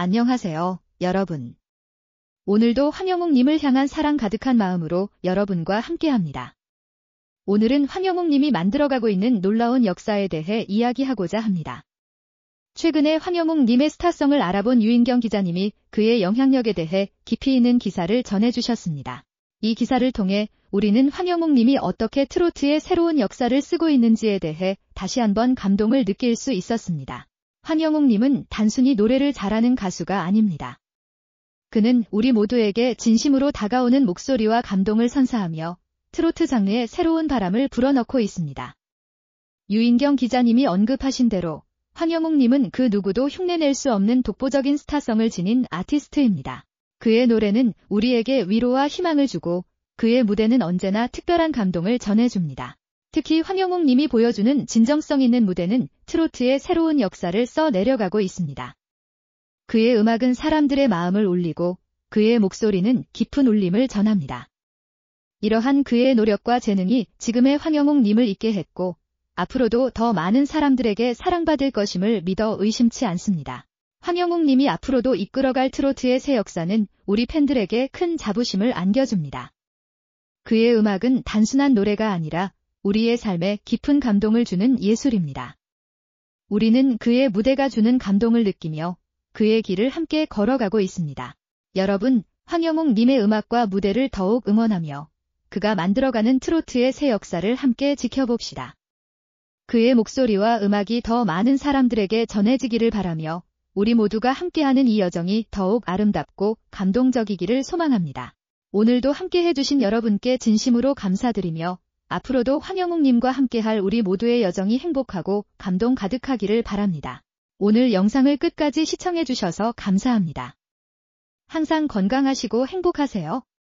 안녕하세요, 여러분. 오늘도 황영웅님을 향한 사랑 가득한 마음으로 여러분과 함께합니다. 오늘은 황영웅님이 만들어가고 있는 놀라운 역사에 대해 이야기하고자 합니다. 최근에 황영웅님의 스타성을 알아본 유인경 기자님이 그의 영향력에 대해 깊이 있는 기사를 전해주셨습니다. 이 기사를 통해 우리는 황영웅님이 어떻게 트로트의 새로운 역사를 쓰고 있는지에 대해 다시 한번 감동을 느낄 수 있었습니다. 한영웅님은 단순히 노래를 잘하는 가수가 아닙니다. 그는 우리 모두에게 진심으로 다가오는 목소리와 감동을 선사하며 트로트 장르에 새로운 바람을 불어넣고 있습니다. 유인경 기자님이 언급하신 대로 황영웅님은 그 누구도 흉내낼 수 없는 독보적인 스타성을 지닌 아티스트입니다. 그의 노래는 우리에게 위로와 희망을 주고 그의 무대는 언제나 특별한 감동을 전해줍니다. 특히 황영웅 님이 보여주는 진정성 있는 무대는 트로트의 새로운 역사를 써 내려가고 있습니다. 그의 음악은 사람들의 마음을 울리고 그의 목소리는 깊은 울림을 전합니다. 이러한 그의 노력과 재능이 지금의 황영웅 님을 있게 했고 앞으로도 더 많은 사람들에게 사랑받을 것임을 믿어 의심치 않습니다. 황영웅 님이 앞으로도 이끌어갈 트로트의 새 역사는 우리 팬들에게 큰 자부심을 안겨줍니다. 그의 음악은 단순한 노래가 아니라 우리의 삶에 깊은 감동을 주는 예술입니다. 우리는 그의 무대가 주는 감동을 느끼며 그의 길을 함께 걸어가고 있습니다. 여러분, 황영웅 님의 음악과 무대를 더욱 응원하며 그가 만들어가는 트로트의 새 역사를 함께 지켜봅시다. 그의 목소리와 음악이 더 많은 사람들에게 전해지기를 바라며 우리 모두가 함께하는 이 여정이 더욱 아름답고 감동적이기를 소망합니다. 오늘도 함께 해주신 여러분께 진심으로 감사드리며 앞으로도 황영웅님과 함께할 우리 모두의 여정이 행복하고 감동 가득하기를 바랍니다. 오늘 영상을 끝까지 시청해주셔서 감사합니다. 항상 건강하시고 행복하세요.